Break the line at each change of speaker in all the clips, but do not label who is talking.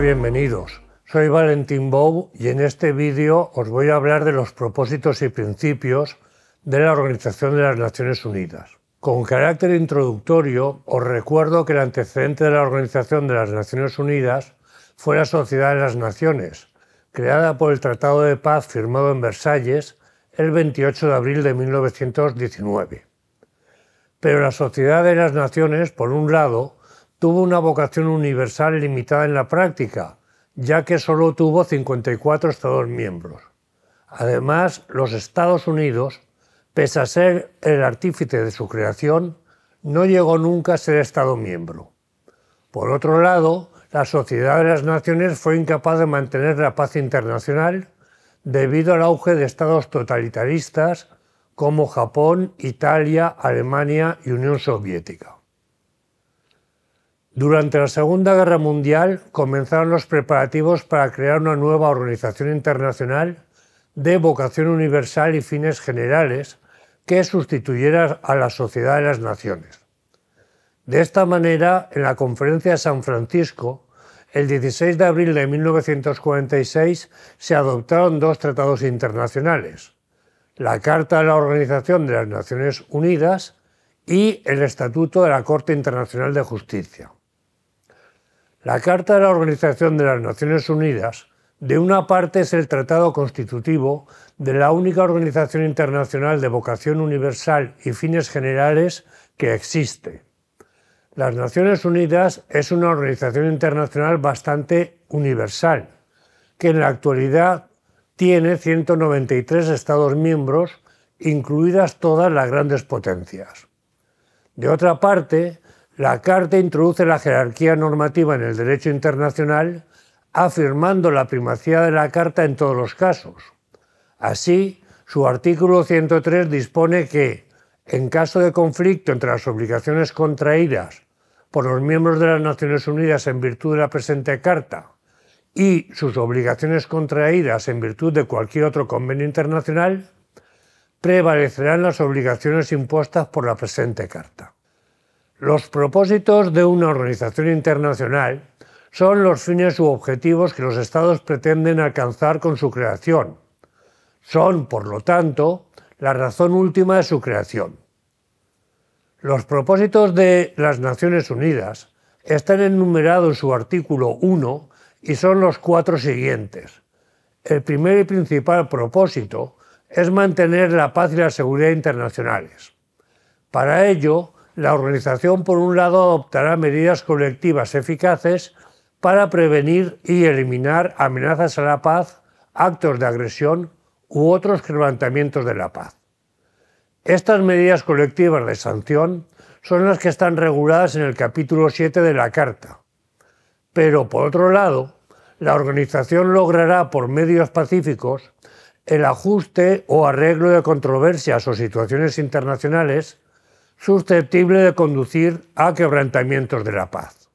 bienvenidos. Soy Valentín Bou y en este vídeo os voy a hablar de los propósitos y principios de la Organización de las Naciones Unidas. Con carácter introductorio, os recuerdo que el antecedente de la Organización de las Naciones Unidas fue la Sociedad de las Naciones, creada por el Tratado de Paz firmado en Versalles el 28 de abril de 1919. Pero la Sociedad de las Naciones, por un lado, tuvo una vocación universal limitada en la práctica, ya que solo tuvo 54 Estados miembros. Además, los Estados Unidos, pese a ser el artífice de su creación, no llegó nunca a ser Estado miembro. Por otro lado, la Sociedad de las Naciones fue incapaz de mantener la paz internacional debido al auge de estados totalitaristas como Japón, Italia, Alemania y Unión Soviética. Durante la Segunda Guerra Mundial comenzaron los preparativos para crear una nueva organización internacional de vocación universal y fines generales que sustituyera a la Sociedad de las Naciones. De esta manera, en la Conferencia de San Francisco, el 16 de abril de 1946 se adoptaron dos tratados internacionales, la Carta de la Organización de las Naciones Unidas y el Estatuto de la Corte Internacional de Justicia. La Carta de la Organización de las Naciones Unidas, de una parte, es el tratado constitutivo de la única organización internacional de vocación universal y fines generales que existe. Las Naciones Unidas es una organización internacional bastante universal, que en la actualidad tiene 193 Estados miembros, incluidas todas las grandes potencias. De otra parte, la Carta introduce la jerarquía normativa en el derecho internacional, afirmando la primacía de la Carta en todos los casos. Así, su artículo 103 dispone que, en caso de conflicto entre las obligaciones contraídas por los miembros de las Naciones Unidas en virtud de la presente Carta y sus obligaciones contraídas en virtud de cualquier otro convenio internacional, prevalecerán las obligaciones impuestas por la presente Carta. Los propósitos de una organización internacional son los fines u objetivos que los Estados pretenden alcanzar con su creación. Son, por lo tanto, la razón última de su creación. Los propósitos de las Naciones Unidas están enumerados en su artículo 1 y son los cuatro siguientes. El primer y principal propósito es mantener la paz y la seguridad internacionales. Para ello, la organización, por un lado, adoptará medidas colectivas eficaces para prevenir y eliminar amenazas a la paz, actos de agresión u otros levantamientos de la paz. Estas medidas colectivas de sanción son las que están reguladas en el capítulo 7 de la Carta. Pero, por otro lado, la organización logrará por medios pacíficos el ajuste o arreglo de controversias o situaciones internacionales susceptible de conducir a quebrantamientos de la paz.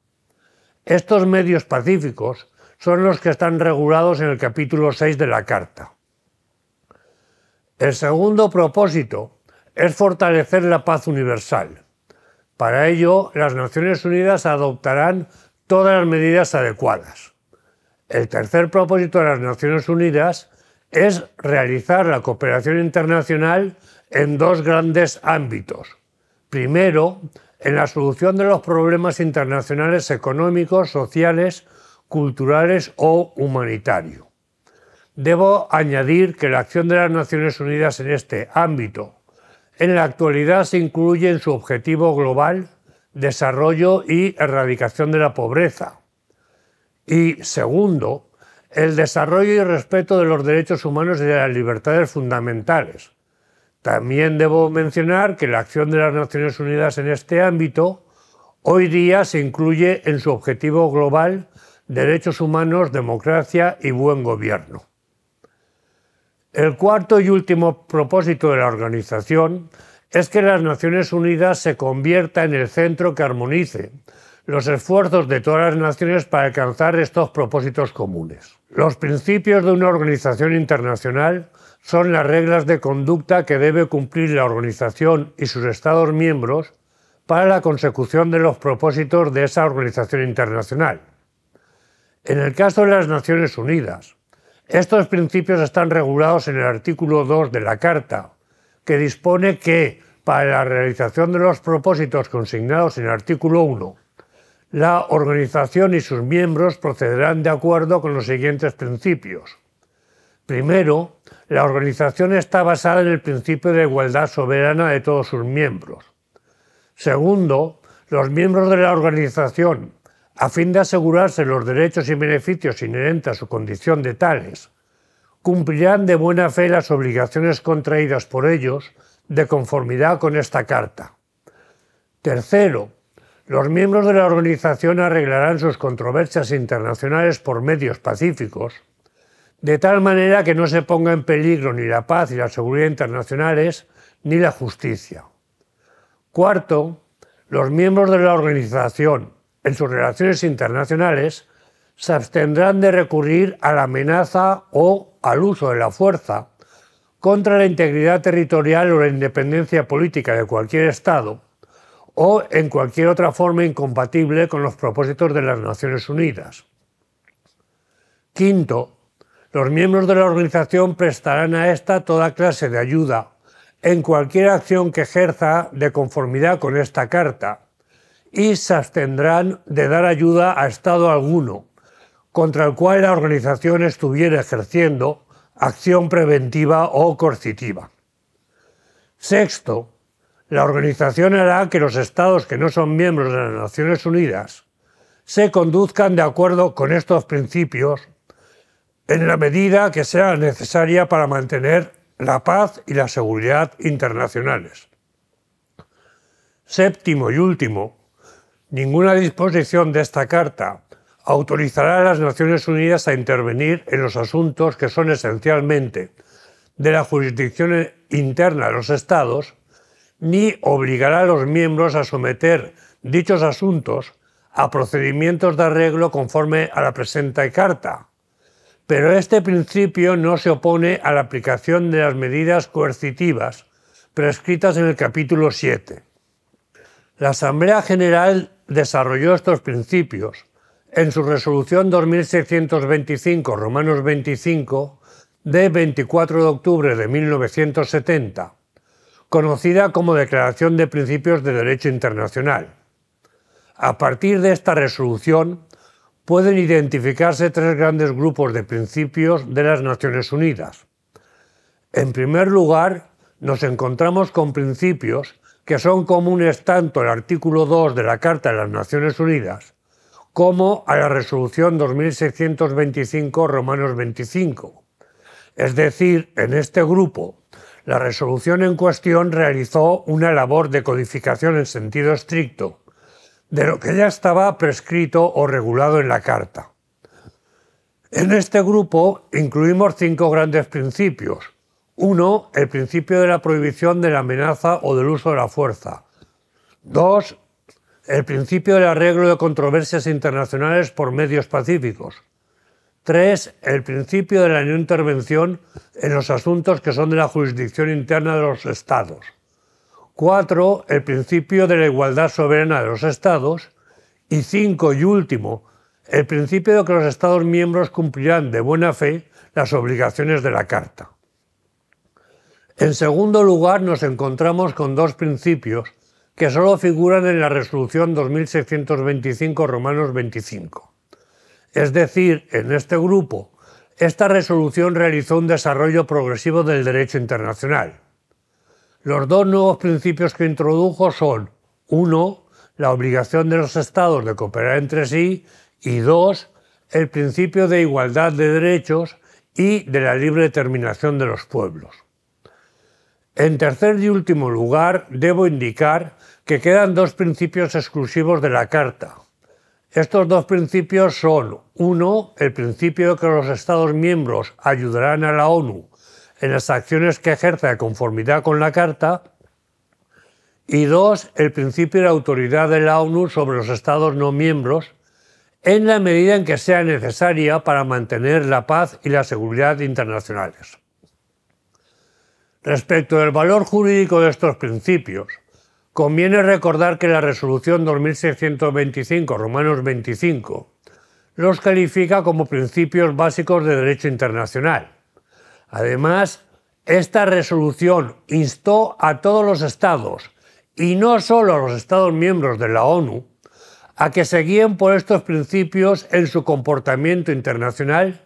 Estos medios pacíficos son los que están regulados en el capítulo 6 de la Carta. El segundo propósito es fortalecer la paz universal. Para ello, las Naciones Unidas adoptarán todas las medidas adecuadas. El tercer propósito de las Naciones Unidas es realizar la cooperación internacional en dos grandes ámbitos, Primero, en la solución de los problemas internacionales económicos, sociales, culturales o humanitarios. Debo añadir que la acción de las Naciones Unidas en este ámbito en la actualidad se incluye en su objetivo global desarrollo y erradicación de la pobreza. Y segundo, el desarrollo y respeto de los derechos humanos y de las libertades fundamentales, también debo mencionar que la acción de las Naciones Unidas en este ámbito hoy día se incluye en su objetivo global derechos humanos, democracia y buen gobierno. El cuarto y último propósito de la organización es que las Naciones Unidas se convierta en el centro que armonice los esfuerzos de todas las naciones para alcanzar estos propósitos comunes. Los principios de una organización internacional son las reglas de conducta que debe cumplir la organización y sus Estados miembros para la consecución de los propósitos de esa organización internacional. En el caso de las Naciones Unidas, estos principios están regulados en el artículo 2 de la Carta, que dispone que, para la realización de los propósitos consignados en el artículo 1, la organización y sus miembros procederán de acuerdo con los siguientes principios. Primero, la organización está basada en el principio de igualdad soberana de todos sus miembros. Segundo, los miembros de la organización, a fin de asegurarse los derechos y beneficios inherentes a su condición de tales, cumplirán de buena fe las obligaciones contraídas por ellos de conformidad con esta carta. Tercero, los miembros de la organización arreglarán sus controversias internacionales por medios pacíficos de tal manera que no se ponga en peligro ni la paz y la seguridad internacionales ni la justicia. Cuarto, los miembros de la organización, en sus relaciones internacionales, se abstendrán de recurrir a la amenaza o al uso de la fuerza contra la integridad territorial o la independencia política de cualquier Estado o en cualquier otra forma incompatible con los propósitos de las Naciones Unidas. Quinto, los miembros de la organización prestarán a esta toda clase de ayuda en cualquier acción que ejerza de conformidad con esta carta y se abstendrán de dar ayuda a Estado alguno contra el cual la organización estuviera ejerciendo acción preventiva o coercitiva. Sexto, la organización hará que los estados que no son miembros de las Naciones Unidas se conduzcan de acuerdo con estos principios en la medida que sea necesaria para mantener la paz y la seguridad internacionales. Séptimo y último, ninguna disposición de esta Carta autorizará a las Naciones Unidas a intervenir en los asuntos que son esencialmente de la jurisdicción interna de los Estados, ni obligará a los miembros a someter dichos asuntos a procedimientos de arreglo conforme a la presente Carta, pero este principio no se opone a la aplicación de las medidas coercitivas prescritas en el capítulo 7. La Asamblea General desarrolló estos principios en su resolución 2625 Romanos 25 de 24 de octubre de 1970, conocida como Declaración de Principios de Derecho Internacional. A partir de esta resolución, pueden identificarse tres grandes grupos de principios de las Naciones Unidas. En primer lugar, nos encontramos con principios que son comunes tanto al artículo 2 de la Carta de las Naciones Unidas como a la resolución 2625 Romanos 25. Es decir, en este grupo, la resolución en cuestión realizó una labor de codificación en sentido estricto de lo que ya estaba prescrito o regulado en la Carta. En este grupo incluimos cinco grandes principios. Uno, el principio de la prohibición de la amenaza o del uso de la fuerza. Dos, el principio del arreglo de controversias internacionales por medios pacíficos. Tres, el principio de la no intervención en los asuntos que son de la jurisdicción interna de los estados. Cuatro, el principio de la igualdad soberana de los Estados. Y cinco y último, el principio de que los Estados miembros cumplirán de buena fe las obligaciones de la Carta. En segundo lugar, nos encontramos con dos principios que solo figuran en la resolución 2625 Romanos 25. Es decir, en este grupo, esta resolución realizó un desarrollo progresivo del derecho internacional. Los dos nuevos principios que introdujo son, uno, la obligación de los Estados de cooperar entre sí y 2. el principio de igualdad de derechos y de la libre determinación de los pueblos. En tercer y último lugar, debo indicar que quedan dos principios exclusivos de la Carta. Estos dos principios son, uno, el principio de que los Estados miembros ayudarán a la ONU en las acciones que ejerce de conformidad con la Carta, y dos, el principio de autoridad de la ONU sobre los Estados no miembros, en la medida en que sea necesaria para mantener la paz y la seguridad internacionales. Respecto del valor jurídico de estos principios, conviene recordar que la resolución 2625, Romanos 25, los califica como principios básicos de derecho internacional Además, esta resolución instó a todos los estados, y no solo a los estados miembros de la ONU, a que se guíen por estos principios en su comportamiento internacional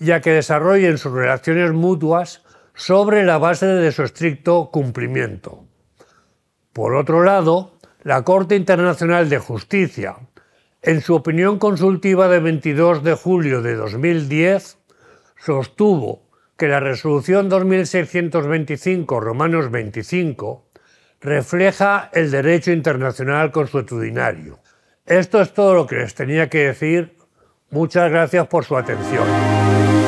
y a que desarrollen sus relaciones mutuas sobre la base de su estricto cumplimiento. Por otro lado, la Corte Internacional de Justicia, en su opinión consultiva de 22 de julio de 2010, sostuvo que la resolución 2625 Romanos 25 refleja el derecho internacional consuetudinario. Esto es todo lo que les tenía que decir. Muchas gracias por su atención.